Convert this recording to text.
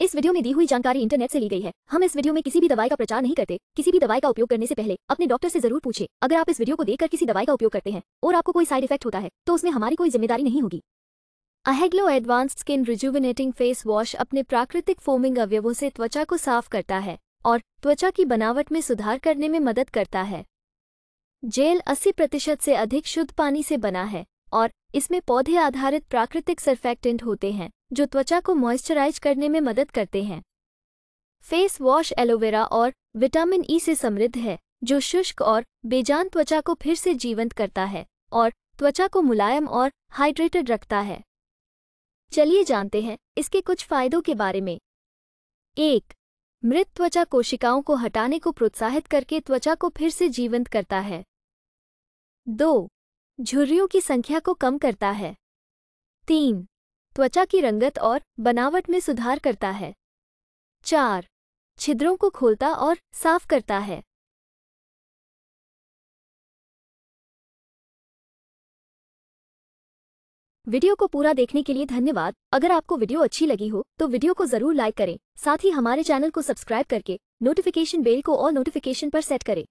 इस वीडियो में दी हुई जानकारी इंटरनेट से ली गई है हम इस वीडियो में किसी भी दवाई का प्रचार नहीं करते किसी भी दवाई का उपयोग करने से पहले अपने डॉक्टर से जरूर पूछे अगर आप इस वीडियो को देखकर किसी दवाई का उपयोग करते हैं और आपको कोई साइड इफेक्ट होता है तो उसमें हमारी कोई जिम्मेदारी नहीं होगी Ahaglow advanced skin rejuvenating face wash अपने प्राकृतिक फोमिंग अवयवों से त्वचा को साफ करता है और त्वचा की बनावट में सुधार करने में मदद करता है जेल अस्सी प्रतिशत से अधिक शुद्ध पानी से बना है और इसमें पौधे आधारित प्राकृतिक सर्फेक्टेंट होते हैं जो त्वचा को मॉइस्चराइज करने में मदद करते हैं फेस वॉश एलोवेरा और विटामिन ई e से समृद्ध है जो शुष्क और बेजान त्वचा को फिर से जीवंत करता है और त्वचा को मुलायम और हाइड्रेटेड रखता है चलिए जानते हैं इसके कुछ फायदों के बारे में एक मृत त्वचा कोशिकाओं को हटाने को प्रोत्साहित करके त्वचा को फिर से जीवंत करता है दो झुर्रियों की संख्या को कम करता है तीन त्वचा की रंगत और बनावट में सुधार करता है चार छिद्रों को खोलता और साफ करता है वीडियो को पूरा देखने के लिए धन्यवाद अगर आपको वीडियो अच्छी लगी हो तो वीडियो को जरूर लाइक करें साथ ही हमारे चैनल को सब्सक्राइब करके नोटिफिकेशन बेल को और नोटिफिकेशन पर सेट करें